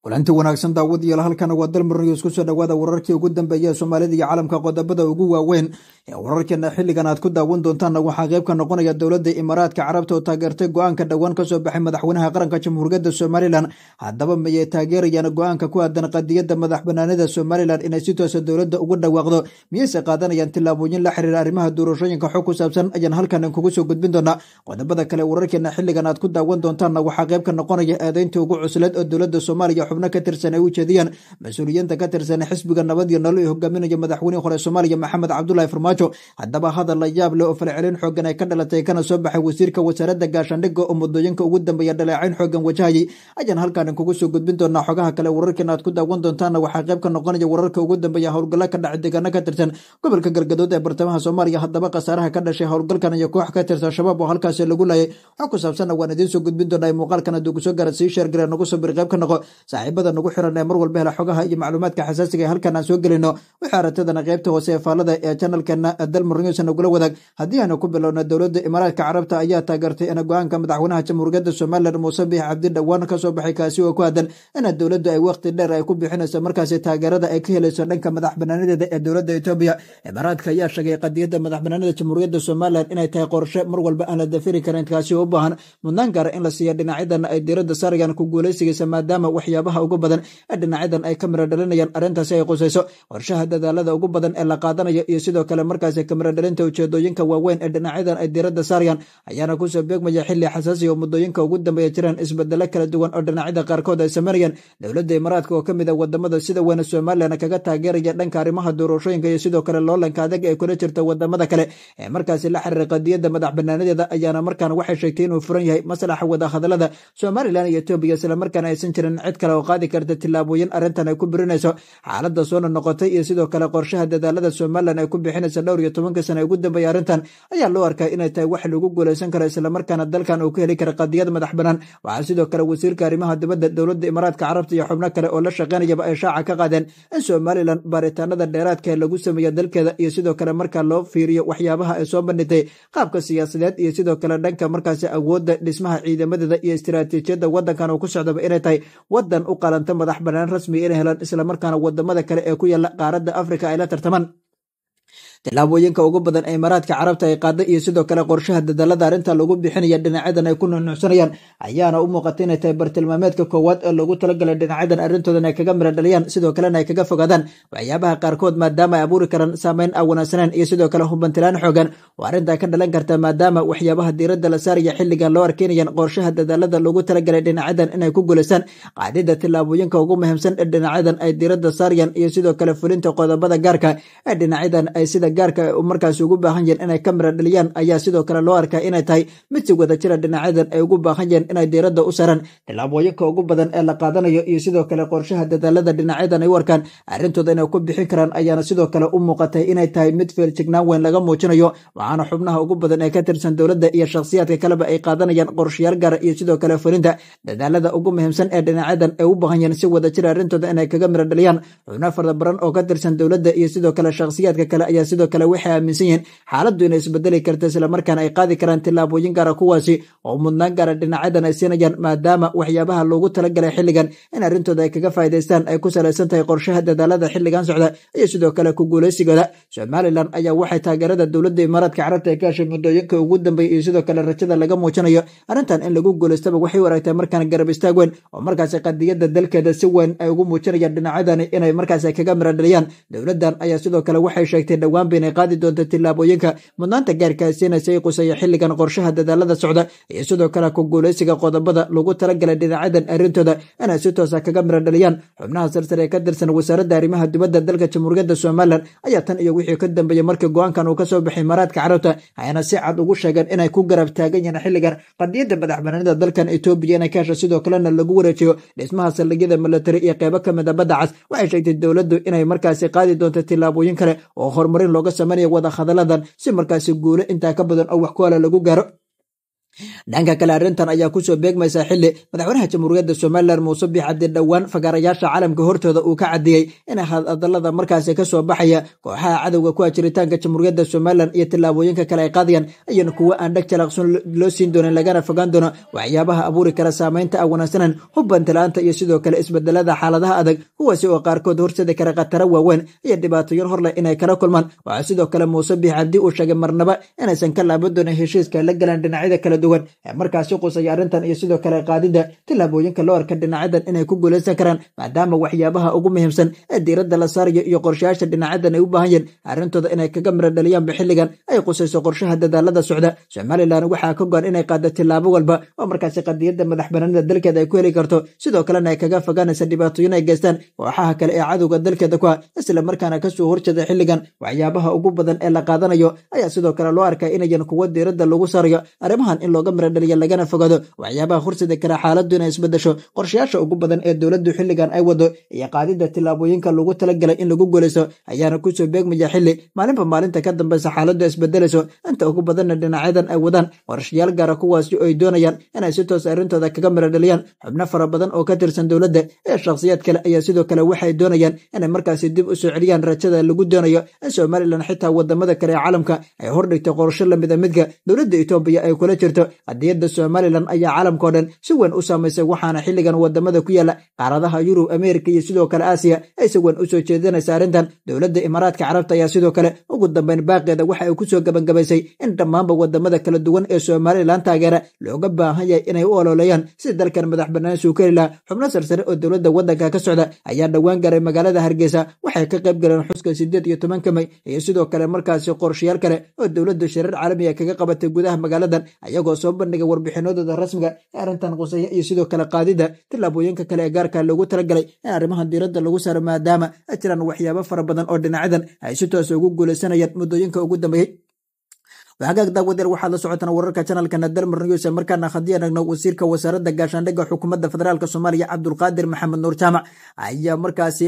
kulanti wanaagsan daawadayaal halkana waa dal dalmarnews kusoo dhowaada wararkii ugu dambeeya soomaalida iyo caalamka qodobada ugu waaweyn ee wararkeena xilligan aad ku daawan doontaanna waxaa qayb ka noqonaya dowladda imaaraadka carabta oo taageertay go-aanka dhowaan kasoo baxay madaxweynaha qaranka jamhuuriyadda somalilan haddaba miyay taageerayaan go-aanka ku aadan qadiyadda madaxbanaanida somalilan inay si toosa ah dowladda ugu dhawaaqdo miyeyse qaadanayaan tilaabooyin la xiriira arrimaha doorashooyinka xog ku saabsan ayaan halkan kugu soo gudbin doonaa qodobada kale wararkeena xilligan aad ku daawan doontaanna waxaa qayb ka noqonaya eedayntii ugu cusleed oo dowladda soomaaliya xubno ka tirsan ay u jeediyaan mas-uuliyiinta ka tirsan xisbiga nabad iyo nolol ee hogaaminaya madaxweynihii hore soomaaliya maxamed cabdulaahi farmaajo haddaba hadal la yaab leh oo falcelin xoogan ay ka dhalatay kana soo baxay wasiirka wasaaradda gaashaandhigga oo muddooyinka ugu dambeeya dhaleecayn xoogan wajahayay ayaan halkaanin kugu soo gudbin doonaa xogaha kale wararkan aad ku daawan doontaana waxaa qayb ka noqonaya wararka ugu dambeeya howlgalla ka dhacay deegaano ka tirsan gobolka galgadood ee bartamaha soomaaliya haddaba khasaaraha ka dhashay howlgalkan iyo koox ka tirsan shabaab oo halkaasi lagu laayay wax ku saabsanna waan idiin soo gudbin doonaa ee muuqaalkan hadduu kusoo sheergare nagu sabir qayb ka noqo saaxiibada nagu xiran ee mar walba hela xogaha iyo macluumaadka xasaasiga ee halkan aan soo gelino waxaa aragtadana qaybta hoose ee faallada ee janalkeena eh, dalmur newson ugula wadaag haddii aanu ku bilowna dowladda imaaraadka carabta ayaa taageertay in go-aanka madaxweynaha jamhuuriyadda somalilan muuse biix cabdi dhowaan ka soo baxay kaasi oo ku haddan ina dowladdu ay wakhti dheer ay ku bixinayso markaasi taageerada ay ka helayso dhanka madax banaanadeeda ee dowladda etoobiya imaaraadka ayaa sheegay qadiyadda madax banaanada jamhuuriyadda somalilan inay tahay qorshe mar walba aan la dafiri karin kaasi oo u baahan mudnaan gaara ah in la siiya dhinacyadana ay diiradda saarayan ku guulaysigaysa maadaama waxyaaba waxyaabaha ugu badan ee dhinacyadan ay ka miro dhalinayaan arrintaasi ay qusayso qorshaha dadaalada ugu badan ee la qaadanayo iyo sidoo kale markaasi kamiro dhalinta ujeedooyinka waaweyn ee dhinacyadan ay diiradda saarayaan ayaana kusoo beegmaya xilli xasaasiya oo muddooyinka ugu dambeeya jiraan isbedelo kala duwan oo dhinacyada qaarkood ay sameynayaan dowladda imaaraadka oo ka mid a ah wadamada sida weyne somalilana kaga taageeraya dhanka arrimaha doorashooyinka iyo sidoo kale loolanka adag ee kula jirta wadamada kale ee markaasi la xiriira qadiyadda madax banaanadeeda ayaana markaan waxay sheegtay inuu furan yahay maslaxa wadahadalada somalilan iyo etoobiya markaana aysan jirin cid kale oo qaadi karta tillaabooyin arrintan ay ku birinayso xaaladda soona noqotay iyo sidoo kale qorshaha dadaalada somalilan ay ku bixinaysa dhowr iyo tobanka sana ee ugu dambeeya arrintan ayaa loo arkaa inay tahay wax lagu guulaysan karo islamarkaana dalkan uu ka heli kara qadiyad madax banaan waxaa sidoo kale wasiirka arrimaha dibadda dowladda imaaraadka carabta iyo xubno kale oo la shaqeynayaba ay shaaca ka qaadeen in somalilan baaritaanada dheeraadka ee lagu sameeya dalkeeda iyo sidoo kale marka loo fiiriyo waxyaabaha ay soo bandhigtay qaabka siyaasadeed iyo sidoo kale dhanka markaasi awoodda dhismaha ciidamadeeda iyo istiraatiijiyadda waddankan uu ku socdaba inay tahay wadan u qalanta madax banaan rasmi inay helaan isla markaana wadamada kale ee ku yaala qaaradda afrika ay la tartamaan tilaabooyinka ugu badan ee imaaraadka carabta ay qaada iyo sidoo kale qorshaha dadaalada arrinta lagu bixinaya dhinacyadan ay ku nuuxnuuxsanayaan ayaana u muuqata inay tahay bartilmaameedka koowaad ee loogu talagalay dhinacyadan arrintoodan ay kaga mira sidoo kalena ay kaga fogaadaan waxyaabaha qaarkood maadaama ay abuuri karaan saameyn aan wanaagsaneen iyo sidoo kale hubantilaan xoogan oo arrintaa ka dhalan karta maadaama waxyaabaha diiradda la saaraya xilligan loo arkeenayaan qorshaha dadaalada loogu talagalay dhinacyadan inay ku guulaysaan qaadida tilaabooyinka ugu muhiimsan ee dhinacyadan ay diiradda saarayaan iyo sidoo kale fulinta qodobada gaarka ah ee dhinacyadan ay sida gaarka ay markaasi ugu baahan yeen inay kamira dhaliyaan ayaa sidoo kale loo arkaa inay tahay mid si wada jira dhinacyadan ay ugu baahan yeen inay diiradda u saraan tilaabooyinka ugu badan ee la qaadanayo iyo sidoo kale qorshaha dadaalada dhinacyadan ay u arkaan arrintooda inay ku bixin karaan ayaana sidoo kale u muuqatay inay tahay mid feeljignaan weyn laga muujinayo waxaana xubnaha ugu badan ee ka tirsan dowladda iyo shakhsiyaadka kaleba ay qaadanayaan qorshayaal gaara ah iyo sidoo kale fulinta dadaalada ugu muhiimsan ee dhinacyadan ay u baahan yeen si wada jira arrintooda inay kaga mira dhaliyaan xubna farabaran oo ka tirsan dowladda iyo sidoo kale shakhsiyaadka kale ayaa sidoo sidoo kale waxay aaminsan yihiin xaaladdu inay isbedeli karta islamarkaana ay qaadi karaan tillaabooyin gaara kuwaasi oo mudnaan gaara dhinacyadan ay siinayaan maadaama waxyaabaha loogu talagalay xilligan in arrintooda ay kaga faa'idaystaan ay ku salaysan tahay qorshaha dadaalada xilligan socda iyo sidoo kale ku guulaysigooda somalilan ayaa waxay taageerada dowladda imaaraadka carabta ay ka heshay muddooyinka ugu dambeeyay iyo sidoo kale rajada laga muujinayo arrintan in lagu guulaystaba waxay waraagtay markaana garab istaag weyn oo markaasi qadiyadda dalkeeda si weyn ay ugu muujinayaan dhinacyadani inay markaasi kaga miradhaliyaan dowladdan ayaa sidoo kale waxay sheegtay dhowaan dambeyna qaadi doonta tillaabooyinka mudnaanta gaarkaasiina ah si ay qusaya xilligan qorshaha dadaalada socda iyo sidoo kale ku guuleysiga qodobada lagu talagalay dhinacyadan arrintooda inay si toosa ah kaga miro dhaliyaan xubnaha sarsare ee ka tirsan wasaaradda arrimaha dibadda dalka jamhuuriyadda somalilan ayaa tan iyo wixii ka dambeeyey markii go-aankan uu kasoo soo baxay imaaraadka carabta ayna si cad ugu sheegeen inay ku garab taagan yihiin xilligan qadiyadda madaxbanaanida dalkan etoobiya inay ka hesha sidoo kalena lagu wareejiyo dhismaha saldhigyada militari iyo qeybo ka mida ah badda cas waxay sheegtay dowladdu inay markaasi qaadi doonto tillaabooyin kale oo horumarin loo looga samanaya wadahadalladan si markaasi guulo intaa ka badan oo wax koola ah lagu gaaro dhanka kale arrintan ayaa kusoo beegmaysa xilli madaxweynaha jamhuuriyadda somalilan muuse bixcadi dhowaan fagaarayaasha caalamka hortooda uu ka caddeeyey in hadalada markaasi ka soo baxaya kooxaha cadowga kuwa ah jiritaanka jamhuuriyadda somalilan iyo tillaabooyinka kale ay qaadayaan ayana kuwa aan dheg jalaqsun loo siin doonin lagana fogaan doono waxyaabaha abuuri kara saamaynta aan ah, wanaagsanan hubbantila-aanta iyo sidoo kale isbedelada xaaladaha adag kuwaasi oo qaarkood horseedi kara khataro waaweyn iyo dhibaatooyin horleh inay kala kulmaan waxaa sidoo kale muuse bixcadi uu sheegay marnaba inaysan ka laaban doonin heshiiska la galaan dhinacyada kale duwan eh, markaasi qusaya arrintan iyo sidoo kale qaadida tillaabooyinka loo arka dhinacyadan inay ku guuleysan karaan maadaama waxyaabaha ugu muhiimsan ee diiradda la saarayo iyo qorshayaasha dhinacyadan ay u baahan yihin arrintooda inay kaga miro dhaliyaanba xilligan ay qusayso qorshaha dadaalada socda somalilan waxaa ka goan inay qaado tillaabo walba oo markaasi qadiyadda madax banaanida dalkeeda ay ku heli karto sidoo kalena ay kaga fogaanaysa dhibaatooyin ay geystaan kooxaha kale ee cadowga dalkeeda ku ah, isla markaana kasoo horjeeda xilligan waxyaabaha ugu badan ee la qaadanayo ayaa sidoo kale loo arkaa inayan kuwo diiradda lagu saarayo arrimahan in in looga mara dhaliya lagana fogaado waxyaabaha hursida kara xaaladdu inay isbedesho qorshayaasha ugu badan ee dowladdu xilligan ay wado iyo qaadidda tillaabooyinka lagu talagalay in lagu guulayso ayaana kusoo beegmaya xilli maalinba maalinta ka dambaysa xaaladdu isbedelayso inta ugu badanna dhinacyadan ay wadaan qorshayaal gaara kuwaasi oo ay doonayaan inay si toos arrintooda kaga mara dhaliyaan xubno fara badan oo ka tirsan dowladda ee shakhsiyaad kale ayaa sidoo kale waxay doonayaan inay markaasi dib u soo celiyaan rajada lagu doonayo in somalilan xitaa wadamada kale ee caalamka ay hordhigta qorsho lamida ah midka dowladda etoobiya ay kula jirto jirto hadiyadda somalilan ayaa caalamkao dhan si weyn u saamaysay waxaana xilligan wadamada ku yaala qaaradaha yurub amerika iyo sidoo kale aasiya ay si weyn usoo jeedinaysa arrintan dowladda imaaraadka carabta ayaa sidoo kale ugu dambeyn baaqeeda waxa ay kusoo gabangabaysay in dhammaanba wadamada kala duwan ee somalilan taageera looga baahan yahay inay u ololeeyaan sida dalkan madax bannaan suukarilah xubno sarsare oo dowladda waddanka ka socda ayaa dhowaan garay magaalada hargeysa waxay ka qayb galeen xuska sideed iyo tobanka may iyo sidoo kale markaasi qorshayaal kale oo dowladda shirar caalamiga ah kaga qabatay gudaha magaaladan ayagoo iyagoo soo bandhigay warbixinadooda rasmiga ee arrintan qusaya iyo sidoo kale qaadida tillaabooyinka kale ee gaarka loogu talagalay ee arrimahan diiradda lagu saaro maadaama jiraan waxyaabo fara badan oo dhinacyadan ay si toose ah ugu guulaysanayaan muddooyinka ugu dambeeyey hagaag daawadeer waxaad la socotaan wararka janalkana dalmar news markaana haddii anagno wasiirka wasaaradda gaashaandhigga xukuumadda federaalk soomaaliya cabdulqaadir maxamed nuur jaamac ayaa markaasi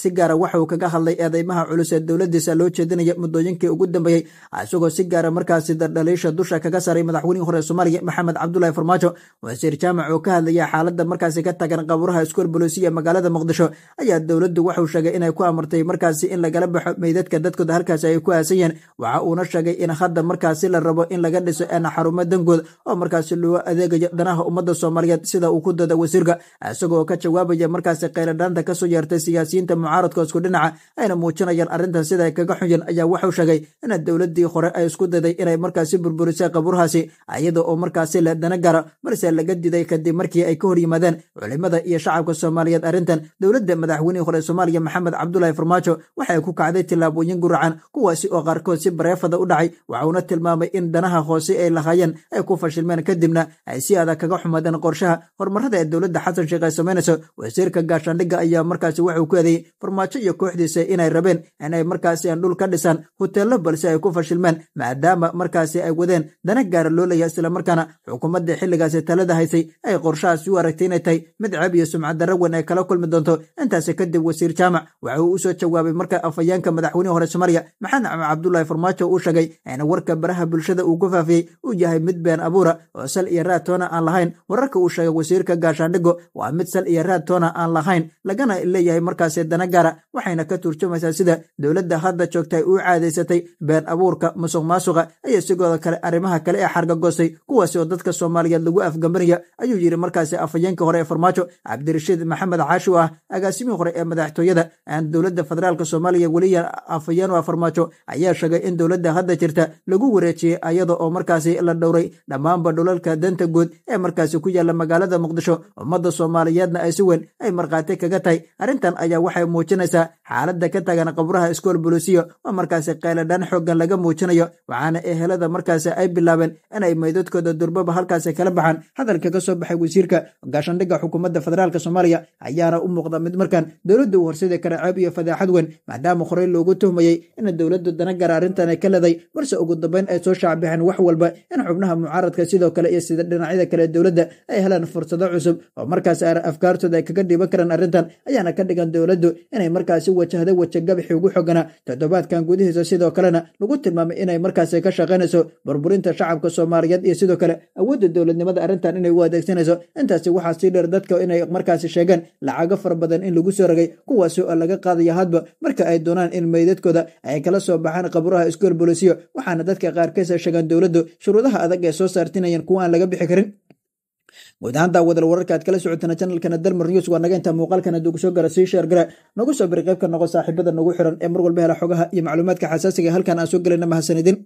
si gaara ah waxuu kaga hadlay eedeymaha culus ee dowladiisa loo jeedinaya muddooyinkii ugu dambeeyey isagoo si gaara ah markaasi dardhaliisha dusha kaga saaray madaxweynihii hore soomaaliya maxamed cabdulahi farmaajo wasiir jaamac oo ka hadlaya xaaladda markaasi ka tagan qabuuraha iskool bolosiya magaalada muqdisho ayaa dowladdu waxauu sheegay inay ku amartay markaasi in lagala baxo meydadka dadkooda halkaasi ay ku aasayeen waxa uuna sheegay in hadda markaas markaasi la rabo in laga dhiso een xarumo dangood oo markaasi loo adeegayo danaha ummadda soomaaliyeed sida uu ku dada wasiirka isagoo ka jawaabaya markaasi kheyladhaanta kasoo yeertay siyaasiyiinta mucaaradka isku dhinaca ayna muujinayaan arrintan sida ay kaga xunyen ayaa wuxuu sheegay in dowladii hore ay isku daday inay markaasi burburisay qabuurhaasi iyada oo markaasi la dana garo balse laga diday kadib markii ay ka hor yimaadeen culimada iyo shacabka soomaaliyeed arrintan dowladda madaxweynihii hore soomaaliya maxamed cabdulaahi farmaajo waxay ku kacday tillaabooyin guracan kuwaasi oo qaarkood si bareefada u dhacay waxauna tilmaamay in danaha hoose ay lahaayeen ay ku fashilmeen kadibna ay si adag kaga xumaadeen qorshaha horumarada ee dowladda xasan sheekh ay samaynayso wasiirka gaashaandhigga ayaa markaasi wuxuu ku eedeeyey farmaajo iyo kooxdiisa inay rabeen inay markaasi aan dhul ka dhisaan hoteello balse ay ku fashilmeen maadaama markaasi ay wadeen dana gaara loolaya islamarkaana xukuumadda xilligaasi talada haysay ay qorshahaas u aragtay inay tahay mid cab iyo sumcaddarra weyn ay kala kulmi doonto intaasi kadib wasiir jaamac waxa uu u soo jawaabay marka afayeenka madaxweynihi hore soomaaliya maxamed cabdulahi farmaajo uu sheegay in warka baraha bulshada uu ku faafiyey uu yahay mid been abuura oo sal iyo raad toona aan lahayn wararka uu sheegay wasiirka gaashaandhigo waa mid sal iyo raad toona aan lahayn lagana leeyahay markaasi danagaara waxayna ka turjumaysaa sida dowladda hadda joogta u caadaysatay been abuurka musuq maasuqa ayaa sigooda kale arrimaha kale ee xargagoostay kuwaasi oo dadka soomaaliyeed lagu afgambanaya ayuu yidhi markaasi afhayeenka hore ee farmaajo cabdirashiid maxamed caashi ah agaasimii hore ee madaxtooyada aan dowladda federaalk soomaaliya weliya afhayeen farmaajo ayaa sheegay in dowladda hadda jirta lagu wareejiyey ayada oo markaasi la dhowray dhammaanba dhulalka danta guud ee markaasi ku yaalla magaalada muqdisho ummadda soomaaliyeedna ay si weyn ay markhaati kaga tahay arrintan ayaa waxay muujinaysaa xaaladda ka tagan qabraha iskool bolisiyo oo markaasi qayladhaan xooggan laga muujinayo waxaana ehelada markaasi ay bilaabeen inay maydoodkooda durbaba halkaasi kala baxaan hadalka ka soo baxay wasiirka gaashandhigga xukuumadda federaalk soomaaliya ayaana u muuqda mid markan dowladda u horseedi kara ceeb iyo fadaaxad weyn maadaama horey loogu tuhmayey in dowladdu dana gara ay ka leeday balse ugu dambayn ay soo shacbaxeen wax walba in xubnaha mucaaradka sidoo kale iyo sida dhinacyada kale dowladda ay helaan fursado cusub oo markaas afkaartooda ay kaga dhiiban karaan arrintan ayaana ka dhigan dowladdu inay markaasi wajahda wajagabixi ugu xogana toddobaadkan gudihiisa sidoo kalena lagu tilmaamay inay markaasi ka shaqaynayso burburinta shacabka soomaaliyeed iyo sidoo kale awoodda dowladnimada arrintan inay u adeegsanayso intaasi waxaa sii dheer dadka inay markaasi sheegeen lacago fara badan in lagu soo ragay kuwaasi oo laga qaadaya hadba marka ay doonaan in meydadkooda ay kala soo baxaan qaburaha iskuol bolisiyo waxaana dadka qaarkees ay sheegaan dowladdu shuruudaha adag ee soo saartinayaan kuwa aan laga bixi karin guud ahaanta wadal wararka aad kala socotana janalkana dalmar news waa naga intaa muuqaalkan hadduu kusoo gara sii sheer gara nagu soo biri qaybka noqo saaxiibada nagu xiran ee mar walba hela xogaha iyo macluumaadka xasaasiga halkan aan soo gelayna mahadsanidin